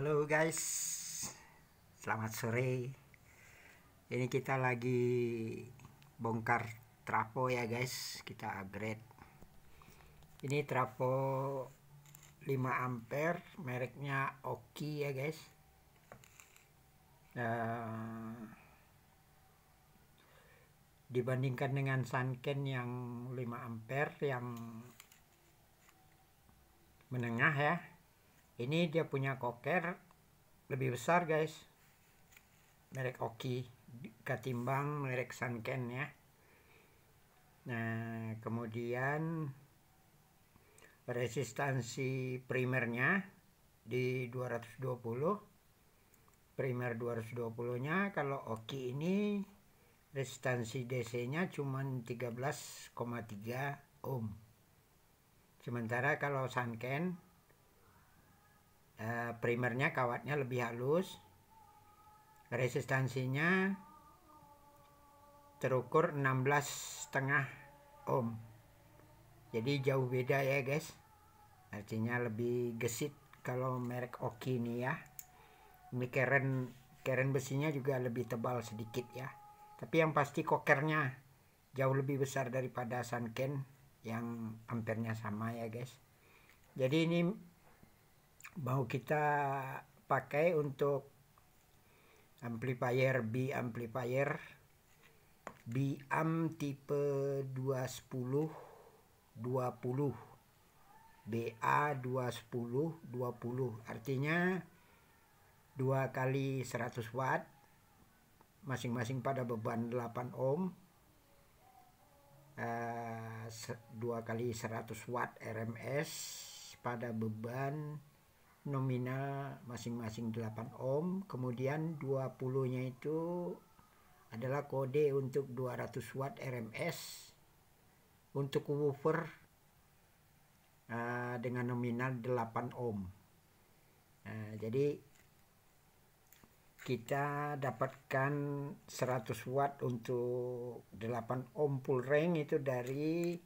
Halo guys, selamat sore. Ini kita lagi bongkar trafo ya guys, kita upgrade. Ini trafo 5 ampere, mereknya Oki ya guys. Eh, dibandingkan dengan Sanken yang 5 ampere yang menengah ya ini dia punya koker lebih besar guys merek Oki ketimbang merek Sanken ya nah kemudian resistansi primernya di 220 primer 220 nya kalau Oki ini resistansi DC nya cuma 13,3 ohm sementara kalau Sanken Eh, primernya kawatnya lebih halus resistansinya terukur 16,5 ohm jadi jauh beda ya guys artinya lebih gesit kalau merek Oki ini ya ini keren keren besinya juga lebih tebal sedikit ya tapi yang pasti kokernya jauh lebih besar daripada Sanken yang ampernya sama ya guys jadi ini mau kita pakai untuk amplifier B amplifier B am tipe 210 20 BA 210 20 artinya 2 kali 100 watt masing-masing pada beban 8 ohm eh, dua kali 100 watt RMS pada beban nominal masing-masing 8 ohm kemudian 20 nya itu adalah kode untuk 200 watt RMS untuk woofer uh, dengan nominal 8 ohm uh, jadi kita dapatkan 100 watt untuk 8 ohm full range itu dari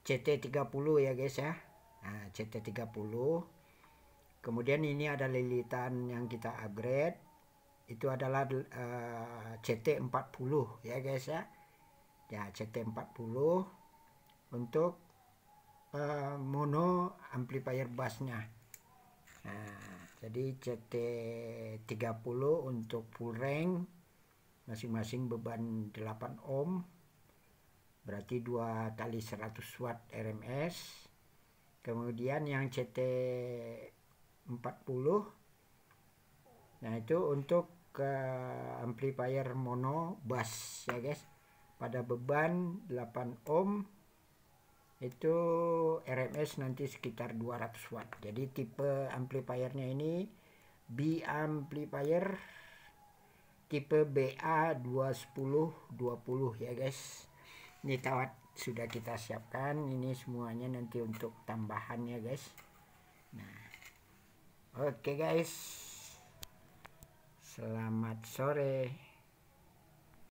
CT30 ya guys ya nah, CT30 Kemudian ini ada lilitan yang kita upgrade. Itu adalah eh, CT40 ya guys ya. Ya CT40 untuk eh, mono amplifier bassnya. Nah, jadi CT30 untuk full range masing-masing beban 8 ohm berarti dua kali 100 watt RMS kemudian yang CT 40 nah itu untuk ke eh, amplifier mono bass ya guys pada beban 8 ohm itu RMS nanti sekitar 200 watt jadi tipe amplifiernya ini B amplifier tipe BA 210 20 ya guys ini tawat sudah kita siapkan ini semuanya nanti untuk tambahannya guys nah Oke guys, selamat sore.